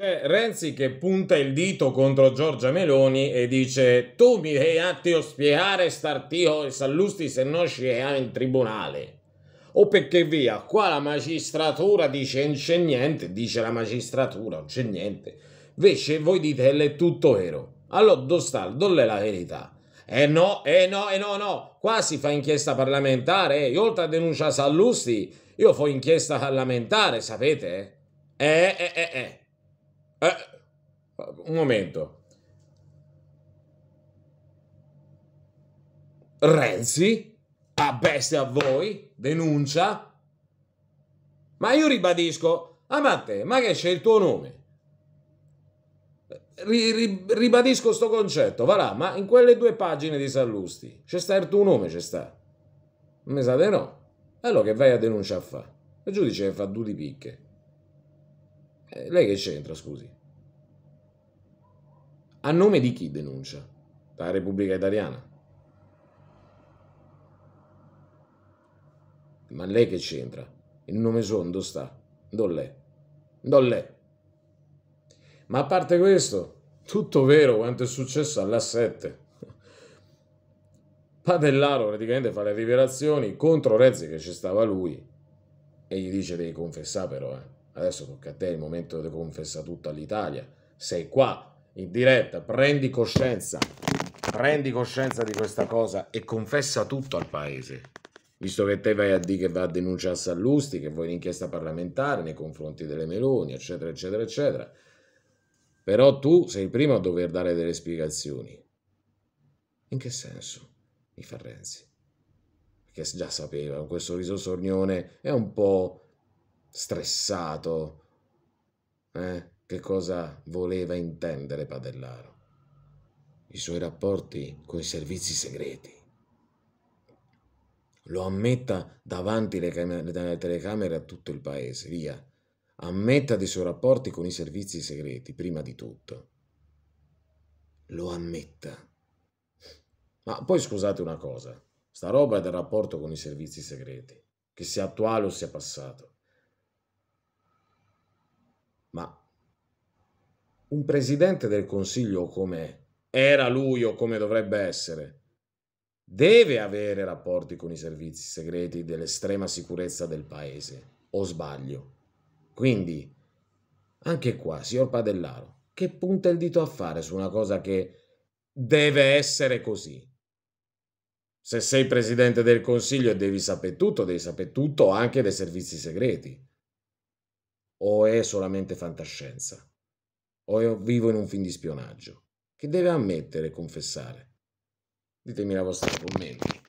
C'è Renzi che punta il dito contro Giorgia Meloni e dice tu mi devi attimo spiegare startio e Sallusti se no scegliamo in tribunale. O perché via, qua la magistratura dice non c'è niente, dice la magistratura non c'è niente. Invece voi dite è tutto vero. Allora, dove sta? Dove è la verità? Eh no, eh no, eh no, no. Qua si fa inchiesta parlamentare. Eh. Io oltre a denunciare Sallusti, io fo inchiesta parlamentare, sapete? Eh, eh, eh, eh. Eh, un momento. Renzi, a bestia a voi, denuncia. Ma io ribadisco, a te, ma che c'è il tuo nome? Ri, ri, ribadisco questo concetto, va là, ma in quelle due pagine di Sallusti c'è sta il tuo nome, c'è sta. Non Mi sa di no. Allora che vai a denuncia a fa? Il giudice fa due di picche. Eh, lei che c'entra, scusi? A nome di chi denuncia? La Repubblica Italiana? Ma lei che c'entra? Il nome suo dove sta? Dove Doll'è. Ma a parte questo, tutto vero quanto è successo alla 7. Padellaro praticamente fa le rivelazioni contro Rezzi, che ci stava lui e gli dice devi confessare però, eh Adesso tocca a te il momento di confessa tutto all'Italia. Sei qua, in diretta, prendi coscienza, prendi coscienza di questa cosa e confessa tutto al paese. Visto che te vai a dire che va a denunciare Sallusti, che vuoi l'inchiesta parlamentare nei confronti delle Meloni, eccetera, eccetera, eccetera. Però tu sei il primo a dover dare delle spiegazioni. In che senso? Mi fa Renzi. Perché già sapeva, con questo riso sornione è un po' stressato. Eh? Che cosa voleva intendere Padellaro? I suoi rapporti con i servizi segreti. Lo ammetta davanti alle telecamere, a tutto il paese, via. Ammetta dei suoi rapporti con i servizi segreti, prima di tutto. Lo ammetta. Ma poi scusate una cosa, sta roba è del rapporto con i servizi segreti, che sia attuale o sia passato ma un presidente del Consiglio come era lui o come dovrebbe essere, deve avere rapporti con i servizi segreti dell'estrema sicurezza del paese, o sbaglio. Quindi, anche qua, signor Padellaro, che punta il dito a fare su una cosa che deve essere così? Se sei presidente del Consiglio e devi sapere tutto, devi sapere tutto anche dei servizi segreti o è solamente fantascienza? O vivo in un film di spionaggio? Che deve ammettere e confessare? Ditemi la vostra commento.